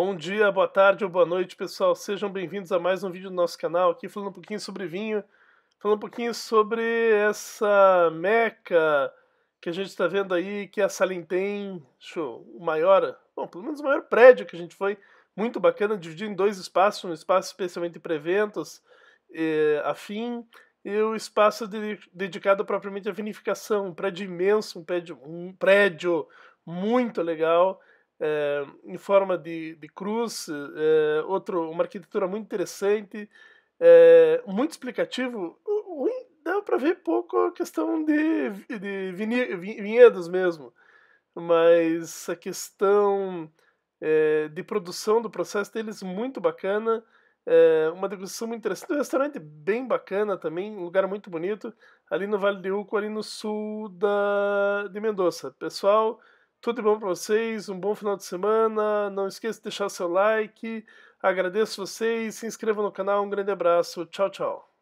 Bom dia, boa tarde ou boa noite, pessoal. Sejam bem-vindos a mais um vídeo do nosso canal, aqui falando um pouquinho sobre vinho, falando um pouquinho sobre essa meca que a gente está vendo aí, que é a Salintem, o maior, bom, pelo menos o maior prédio que a gente foi, muito bacana, dividido em dois espaços, um espaço especialmente para eventos, eh, afim, e o espaço de, dedicado propriamente à vinificação, um prédio imenso, um prédio, um prédio muito legal, eh, em forma de, de cruz, eh, outro, uma arquitetura muito interessante, eh, muito explicativo. Um, dá para ver pouco a questão de, de vinhedos mesmo, mas a questão de produção do processo deles muito bacana, é, uma degustação muito interessante, um restaurante bem bacana também, um lugar muito bonito, ali no Vale de Uco, ali no sul da, de Mendoza. Pessoal, tudo de bom para vocês, um bom final de semana. Não esqueça de deixar seu like. Agradeço vocês, se inscreva no canal. Um grande abraço. Tchau, tchau.